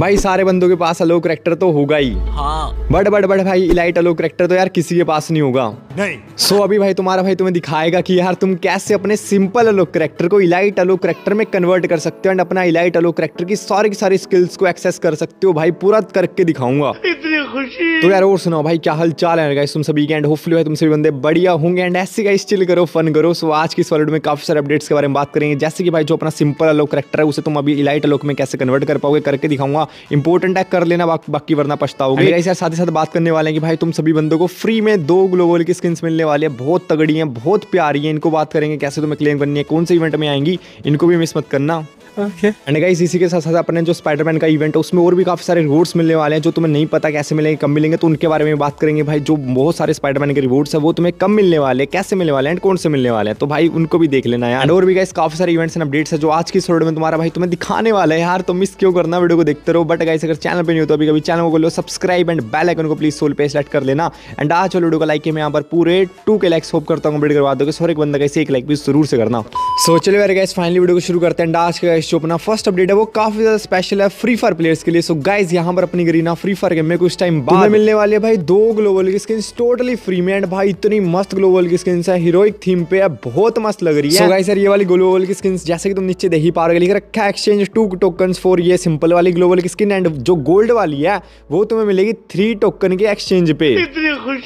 भाई सारे बंदों के पास अलो करेक्टर तो होगा ही हाँ बट बट बट भाई इलाइट अलो करेक्टर तो यार किसी के पास नहीं होगा नहीं सो so, अभी भाई तुम्हारा भाई तुम्हें दिखाएगा कि यार तुम कैसे अपने सिंपल अलो करेक्टर को इलाइट अलो करेक्टर में कन्वर्ट कर सकते हो एंड अपना इलाइट अलो करेक्टर की सारी की सारी स्किल्स को एक्सेस कर सकते हो भाई पूरा करके दिखाऊंगा इतनी खुशी तो यार और सुनाओ भाई क्या हाल चाल है तुम सभी के एंड होपफुली भाई तुम सभी बंदे बढ़िया होंगे एंड ऐसे गाइस चिल करो फन करो सो आज की इस वर्ल्ड में काफी सारे अपडेट्स के बारे में बात करेंगे जैसे कि भाई जो अपना सिंपल अलो करेक्टर है उसे तुम अभी इलाइट अलोक में कैसे कन्वर्ट कर पाओगे करके दिखाऊंगा इंपॉर्टेंट है कर लेना बाकी वरना पछताओगे गाइस साथ ही साथ बात करने वाले हैं कि भाई तुम सभी बंदों को फ्री में दो ग्लोबल की स्किन्स मिलने वाली है बहुत तगड़ी है बहुत प्यारी है इनको बात करेंगे कैसे तुम्हें क्लेम करनी है कौन से इवेंट में आएंगी इनको भी मिस मत करना एंड गाइस इसी के साथ साथ अपने जो स्पाइडरमैन का इवेंट है उसमें और भी काफी सारे रिवॉर्ड्स मिलने वाले हैं जो तुम्हें नहीं पता कैसे मिलेंगे कम मिलेंगे तो उनके बारे में बात करेंगे भाई जो बहुत सारे स्पाइडरमैन के रिवॉर्ड्स है वो तुम्हें कम मिलने वाले कैसे मिलने वाले एंड कौन से मिलने वाले हैं तो भाई उनको भी देख लेना है एंड और भी गाइस काफी सारे इवेंट्स एंड अपडेट्स है जो आज की शोड में तुम्हारा भाई तुम्हें दिखाने वाला है यार तो मिस क्यों करना वीडियो को देखते रहो बट गाइस अगर चैनल पर नहीं हो तो अभी कभी चैनल को लो सब्सक्राइब एंड बेल आइकन को प्लीज सोल पे सेलेक्ट कर लेना एंड आज वीडियो को लाइक मैं यहाँ पर पूरे टू के लाइक्स होप करता हूँ अपडेट करवा दो सौ एक बंदा कैसे एक लाइक भी जरूर से करना सो गाइस फाइनली वीडियो को शुरू करते हैं आज के गाइस जो अपना फर्स्ट अपडेट है वो काफी ज्यादा स्पेशल है फ्री फायर प्लेयर्स के लिए सो गाइस यहाँ पर अपनी गरीना फ्री फायर गेम में कुछ टाइम बाद मिलने वाली है भाई दो ग्लोबल की स्किन टोटली फ्री में एंड भाई इतनी मस्त ग्लोबल की स्किन है हीरोइक थीम पे है बहुत मस्त लग रही है गाइस so, यार ये वाली ग्लोबल की स्किन जैसे कि तुम नीचे दे ही पा रहे लिख रखा है एक्सचेंज टू टोकन फॉर ये सिंपल वाली ग्लोबल की स्किन एंड जो गोल्ड वाली है वो तुम्हें मिलेगी थ्री टोकन के एक्सचेंज पे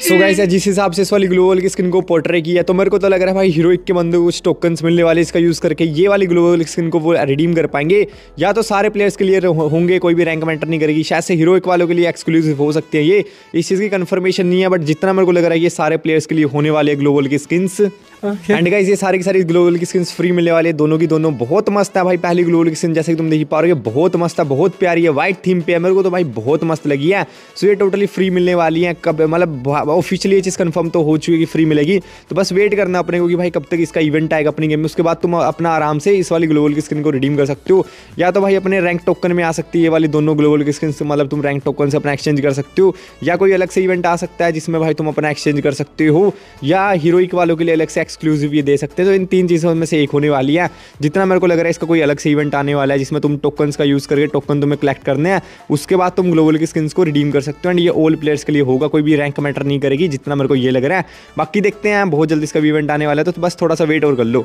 सो गाइस यार जिस हिसाब से इस वाली ग्लोबल की स्किन को पोर्ट्रे किया तो मेरे को तो लग रहा है भाई हीरोइक के बंदे कुछ टोकन मिलने वाले इसका यूज करके ये वाली ग्लोबल स्किन को वो रेडी रिडीम कर पाएंगे या तो सारे प्लेयर्स के लिए होंगे कोई भी रैंक मैटर नहीं करेगी शायद से हीरोइक वालों के लिए एक्सक्लूसिव हो सकते हैं ये इस चीज़ की कन्फर्मेशन नहीं है बट जितना मेरे को लग रहा है ये सारे प्लेयर्स के लिए होने वाले हैं ग्लोबल की स्किन्स एंड गाइज ये सारी की सारी ग्लोबल की स्किन्स फ्री मिलने वाले दोनों की दोनों बहुत मस्त है भाई पहली ग्लोबल की स्किन जैसे कि तुम देख पा रहे हो बहुत मस्त है बहुत प्यारी है वाइट थीम पे है मेरे को तो भाई बहुत मस्त लगी है सो ये टोटली फ्री मिलने वाली है कब मतलब ऑफिशियली ये चीज़ कन्फर्म तो हो चुकी है कि फ्री मिलेगी तो बस वेट करना अपने को कि भाई कब तक इसका इवेंट आएगा अपनी गेम में उसके बाद तुम अपना आराम से इस वाली ग्लोबल की स्किन को रिडीम रिडीम कर सकते हो या तो भाई अपने रैंक टोकन में आ सकती है ये वाली दोनों ग्लोबल की स्किन से तो मतलब तुम रैंक टोकन से अपना एक्सचेंज कर सकते हो या कोई अलग से इवेंट आ सकता है जिसमें भाई तुम अपना एक्सचेंज कर सकते हो या हीरोइक वालों के लिए अलग से एक्सक्लूसिव ये दे सकते हो तो इन तीन चीज़ों में से एक होने वाली है जितना मेरे को लग रहा है इसका कोई अलग से इवेंट आने वाला है जिसमें तुम टोकन्स का यूज़ करके टोकन तुम्हें कलेक्ट करने हैं उसके बाद तुम ग्लोबल की स्किन को रिडीम कर सकते हो एंड ये ओल्ड प्लेयर्स के लिए होगा कोई भी रैंक मैटर नहीं करेगी जितना मेरे को ये लग रहा है बाकी देखते हैं बहुत जल्दी इसका इवेंट आने वाला है तो बस थोड़ा सा वेट और कर लो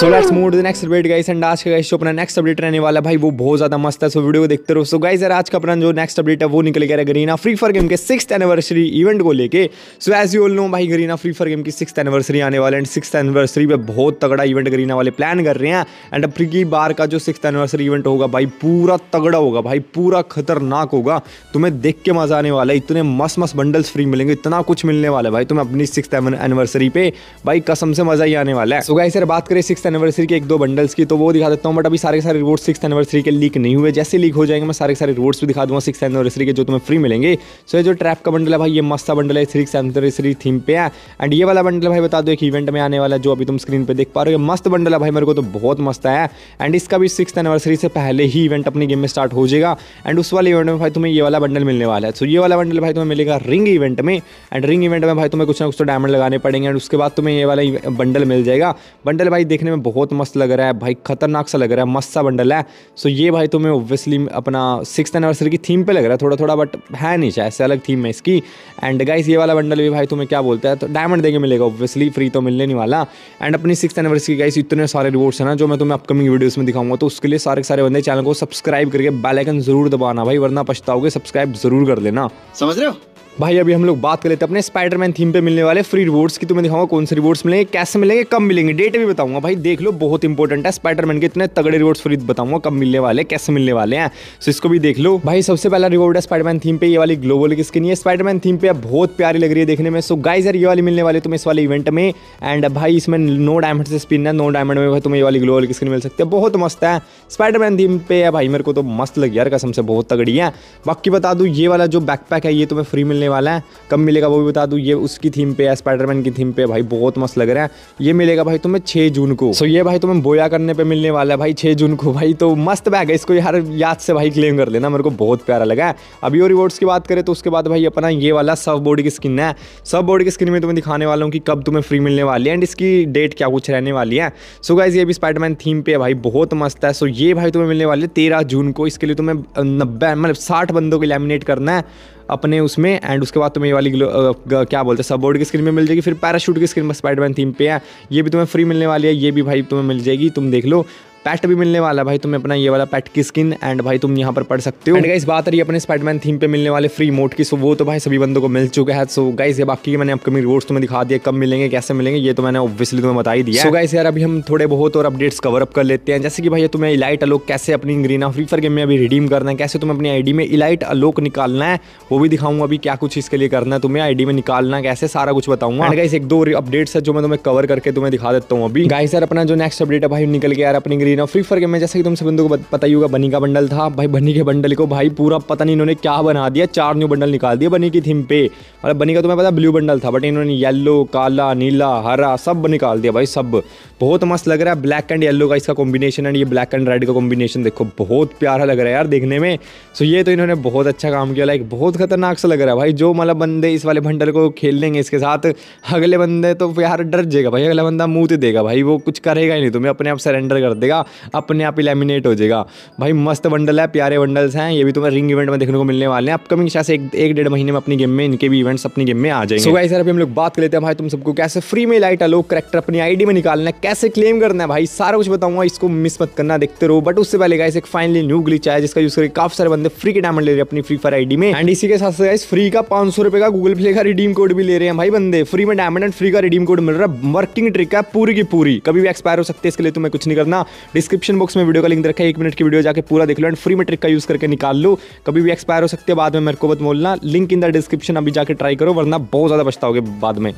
so let's move to the next update guys and आज का गाइस जो अपना नेक्स्ट अपडेट रहने वाला भाई वो बहुत ज्यादा मस्त है सो वीडियो को देखते रहो सो गाइस यार आज का अपना जो नेक्स्ट अपडेट है वो निकल गया गरीना फ्री फायर गेम के 6th एनिवर्सरी इवेंट को लेके so as you all know भाई गरीना फ्री फायर गेम की 6th एनिवर्सरी आने वाले एंड 6th एनिवर्सरी पे बहुत तगड़ा इवेंट गरीना वाले प्लान कर रहे हैं एंड अब फ्री बार का जो सिक्स एनिवर्सरी इवेंट होगा भाई पूरा तगड़ा होगा भाई पूरा खतरनाक होगा तुम्हें देख के मजा आने वाला है इतने मस्त मस्त बंडल्स फ्री मिलेंगे इतना कुछ मिलने वाला है भाई तुम्हें अपनी 6th एनिवर्सरी पे भाई कसम से मजा ही आने वाला है सो गाइस यार बात करें सिक्स एनिवर्सरी के एक दो बंडल्स की तो वो दिखा देता हूँ बट अभी सारे सारे रिवॉर्ड्स सिक्स एनिवर्सरी के लीक नहीं हुए जैसे लीक हो जाएंगे मैं सारे सारे रिवॉर्ड्स भी दिखा दूँगा सिक्स एनिवर्सरी के जो तुम्हें फ्री मिलेंगे सो ये जो ट्रैप का बंडल है भाई ये मस्ता बंडल है सिक्स एनिवर्सरी थीम पे है एंड ये वाला बंडल भाई बता दो एक इवेंट में आने वाला जो अभी तुम स्क्रीन पर देख पा रहे हो मस्त बंडल है भाई मेरे को तो बहुत मस्त है एंड इसका भी सिक्स एनिवर्सरी से पहले ही इवेंट अपनी गेम में स्टार्ट हो जाएगा एंड उस वाले इवेंट में भाई तुम्हें ये वाला बंडल मिलने वाला है सो ये वाला बंडल भाई तुम्हें मिलेगा रिंग इवेंट में एंड रिंग इवेंट में भाई तुम्हें कुछ ना कुछ तो डायमंड लगाने पड़ेंगे एंड उसके बाद तुम्हें ये वाला बंडल मिल जाएगा बंडल भाई देखने में बहुत मस्त लग रहा है भाई खतरनाक सा लग रहा है मस्त सा बंडल है सो ये भाई तुम्हें ओब्वियसली अपना सिक्स एनिवर्सरी की थीम पे लग रहा है थोड़ा थोड़ा बट है नहीं चाहे ऐसे अलग थीम है इसकी एंड गाइस ये वाला बंडल भी भाई तुम्हें क्या बोलता है तो डायमंड देके मिलेगा ऑब्वियसली फ्री तो मिलने नहीं वाला एंड अपनी सिक्स एनिवर्सरी गाइस इतने सारे रिवॉर्ड्स हैं ना जो मैं तुम्हें अपकमिंग वीडियोज़ में दिखाऊंगा तो उसके लिए सारे सारे बंदे चैनल को सब्सक्राइब करके बेलाइकन जरूर दबाना भाई वरना पछताओगे सब्सक्राइब जरूर कर लेना समझ रहे हो भाई अभी हम लोग बात कर लेते हैं अपने स्पाइडरमैन थीम पे मिलने वाले फ्री रिवॉर्ड्स की मैं दिखाऊंगा कौन से रिवॉर्ड्स मिलेंगे कैसे मिलेंगे कब मिलेंगे डेट भी बताऊंगा भाई देख लो बहुत इंपॉर्टेंट है स्पाइडरमैन के इतने तगड़े रिवॉर्ड्स फ्री बताऊंगा कब मिलने वाले कैसे मिलने वाले हैं सो इसको भी देख लो भाई सबसे पहला रिवॉर्ड है स्पाइडरमैन थीम पे ये वाली ग्लोबल की स्किन है स्पाइडरमैन थीम पे बहुत प्यारी लग रही है देखने में सो गाइज यार ये वाली मिलने वाले तुम्हें इस वाले इवेंट में एंड भाई इसमें नो डायमंड से स्पिन है नो डायमंड में भाई तुम्हें ये वाली ग्लोबल की स्किन मिल सकती है बहुत मस्त है स्पाइडरमैन थीम पे है भाई मेरे को तो मस्त लगी यार कसम से बहुत तगड़ी है बाकी बता दू ये वाला जो बैकपैक है ये तुम्हें फ्री मिलने मिलने वाला है कब मिलेगा वो भी बता दूँ ये उसकी थीम पे स्पाइडरमैन की थीम पे भाई बहुत मस्त लग रहा है ये मिलेगा भाई तुम्हें छः जून को सो ये भाई तुम्हें बोया करने पर मिलने वाला है भाई छः जून को भाई तो मस्त बैग है इसको यार याद से भाई क्लेम कर लेना मेरे को बहुत प्यारा लगा है अभी और रिवॉर्ड्स की बात करें तो उसके बाद भाई अपना ये वाला सब बॉडी की स्किन है सब बॉडी की स्किन में तुम्हें दिखाने वाला हूँ कि कब तुम्हें फ्री मिलने वाली है एंड इसकी डेट क्या कुछ रहने वाली है सो गाइज ये भी स्पाइडरमैन थीम पे भाई बहुत मस्त है सो ये भाई तुम्हें मिलने वाले तेरह जून को इसके लिए तुम्हें नब्बे मतलब साठ बंदों को लेमिनेट करना है अपने उसमें एंड उसके बाद तुम्हें ये वाली ग्लो, क्या बोलते हैं बोर्ड की स्क्रीन में मिल जाएगी फिर पैराशूट की स्क्रीन पर स्पाइडरमैन थीम पे है ये भी तुम्हें फ्री मिलने वाली है ये भी भाई तुम्हें मिल जाएगी तुम देख लो पैट भी मिलने वाला भाई तुम्हें अपना ये वाला पैट की स्किन एंड भाई तुम यहाँ पर पढ़ सकते हो एंड गाइस बात रही अपने स्पाइडमैन थीम पे मिलने वाले फ्री मोड की सो वो तो भाई सभी बंदों को मिल चुका है सो गाइस ये बाकी मैंने अपकमिंग रिवॉर्ड्स तुम्हें दिखा दिए कब मिलेंगे कैसे मिलेंगे ये तो मैंने ऑब्वियसली तुम्हें बताई दिया सो गाइस यार अभी हम थोड़े बहुत और अपडेट्स कवर अप कर लेते हैं जैसे कि भाई तुम्हें इलाइट अलोक कैसे अपनी ग्रीना फ्री फायर गेम में अभी रिडीम करना है कैसे तुम्हें अपनी आई में इलाइट अलोक निकालना है वो भी दिखाऊंगा अभी क्या कुछ इसके लिए करना है तुम्हें आईडी में निकालना कैसे सारा कुछ बताऊंगा गाइस एक दो अपडेट्स है जो मैं तुम्हें कवर करके तुम्हें दिखा देता हूँ अभी गाइस यार अपना जो नेक्स्ट अपडेट है भाई निकल गया यार अपनी दे रहा फ्री फायर गेम में जैसे कि तुम सभी बंदों को पता ही होगा बनी का बंडल था भाई बनी के बंडल को भाई पूरा पता नहीं इन्होंने क्या बना दिया चार न्यू बंडल निकाल दिया बनी की थीम पे मतलब बनी का तुम्हें पता ब्लू बंडल था बट इन्होंने येलो काला नीला हरा सब निकाल दिया भाई सब बहुत मस्त लग रहा है ब्लैक एंड येलो का इसका कॉम्बिनेशन एंड ये ब्लैक एंड रेड का कॉम्बिनेशन देखो बहुत प्यारा लग रहा है यार देखने में सो ये तो इन्होंने बहुत अच्छा काम किया लाइक बहुत खतरनाक सा लग रहा है भाई जो मतलब बंदे इस वाले बंडल को खेल लेंगे इसके साथ अगले बंदे तो यार डर जाएगा भाई अगला बंदा मुँह तो देगा भाई वो कुछ करेगा ही नहीं तुम्हें अपने आप सरेंडर कर देगा जाएगा अपने आप इलेमिनेट हो जाएगा भाई मस्त बंडल है प्यारे बंडल्स हैं ये भी तुम्हें रिंग इवेंट में देखने को मिलने वाले हैं अपकमिंग शायद एक एक डेढ़ महीने में अपनी गेम में इनके भी इवेंट्स अपनी गेम में आ जाएंगे सो सर अभी हम लोग बात कर लेते हैं भाई तुम सबको कैसे फ्री में लाइट अलो करेक्टर अपनी आईडी में निकालना है कैसे क्लेम करना है भाई सारा कुछ बताऊंगा इसको मिस मत करना देखते रहो बट उससे पहले गाइस एक फाइनली न्यू ग्लिच आया जिसका यूज करके काफी सारे बंदे फ्री के डायमंड ले रहे हैं अपनी फ्री फायर आईडी में एंड इसी के साथ गाइस फ्री का पांच सौ का गूगल प्ले का रिडीम कोड भी ले रहे हैं भाई बंदे फ्री में डायमंड एंड फ्री का रिडीम कोड मिल रहा है वर्किंग ट्रिक है पूरी की पूरी कभी भी एक्सपायर हो सकते हैं इसके लिए तुम्हें कुछ नहीं करना डिस्क्रिप्शन बॉक्स में वीडियो का लिंक रखा है एक मिनट की वीडियो जाकर पूरा देख लो एंड फ्री मेट्रिक का यूज़ करके निकाल लो कभी भी एक्सपायर हो सकते हैं बाद में मेरे को बत बोलना लिंक इन द डिस्क्रिप्शन अभी जाकर ट्राई करो वरना बहुत ज़्यादा पछताओगे बाद में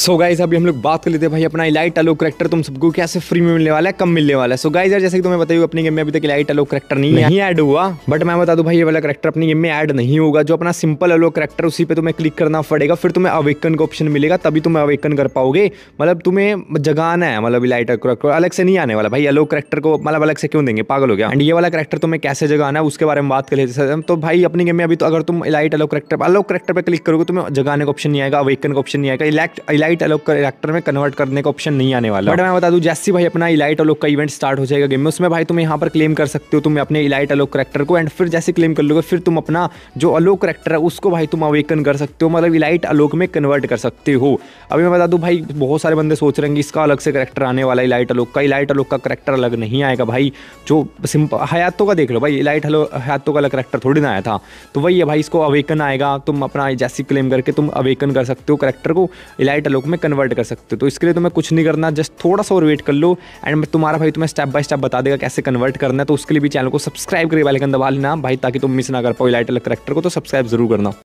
सो गाइज अभी हम लोग बात कर लेते हैं भाई अपना इलाइट अलो करेक्टर तुम सबको कैसे फ्री में मिलने वाला है कम मिलने वाला है सो गाइज जैसे कि तुम्हें बताइए अपनी गेम में अभी तक इलाइट अलो करेक्टर नहीं है एड हुआ बट मैं बता दू भाई ये वाला करेक्टर अपनी गेम में एड नहीं होगा जो अपना सिंपल अलो करेक्टर उसी पर तुम्हें क्लिक करना पड़ेगा फिर तुम्हें अवेकन का ऑप्शन मिलेगा तभी तुम अवेकन कर पाओगे मतलब तुम्हें जगाना है मतलब इलाइट अलग से नहीं आने वाला भाई अलो करेक्टर को मतलब अलग से क्यों देंगे पागल हो गया एंड ये वाला करेक्टर तुम्हें कैसे जगाना है उसके बारे में बात कर लेते तो भाई अपनी गेम में अभी तो अगर तुम elite Alok character Alok character पर क्लिक करोगे तुम्हें जगाने का ऑप्शन नहीं आएगा अवेकन का ऑप्शन नहीं आएगा इलाइट इलाइट अलो करेक्टर में कन्वर्ट करने का ऑप्शन नहीं आने वाला बट मैं बता दू जैसे भाई अपना इलाइट अलोक का इवेंट स्टार्ट हो जाएगा गेम में उसमें भाई तुम यहाँ पर क्लेम कर सकते हो तुम अपने इलाइट अलोक करेक्टर को एंड फिर जैसे क्लेम कर लोगे फिर तुम अपना जो अलोक करेक्टर है उसको भाई तुम अवेकन कर सकते हो मतलब इलाइट अलोक में कन्वर्ट कर सकते हो अभी मैं बता दू भाई बहुत सारे बंदे सोच रहे हैं कि इसका अलग से करेक्टर आने वाला इलाइट अलोक का इलाइट अलोक का करेक्टर अलग अलग नहीं आएगा भाई जो सिंपल हयातों का देख लो भाई लाइट हलो हयातों का अलग करेक्टर थोड़ी ना आया था तो वही है भाई इसको अवेकन आएगा तुम अपना जैसी क्लेम करके तुम अवेकन कर सकते हो करेक्टर को इलाइट अलोक में कन्वर्ट कर सकते हो तो इसके लिए तुम्हें कुछ नहीं करना जस्ट थोड़ा सा और वेट कर लो एंड तुम्हारा भाई तुम्हें स्टेप बाय स्टेप बता देगा कैसे कन्वर्ट करना है तो उसके लिए भी चैनल को सब्सक्राइब करके बेलाइकन दबा लेना भाई ताकि तुम मिस ना कर पाओ इलाइट अलग करेक्टर को तो सब्सक्राइब जरूर करना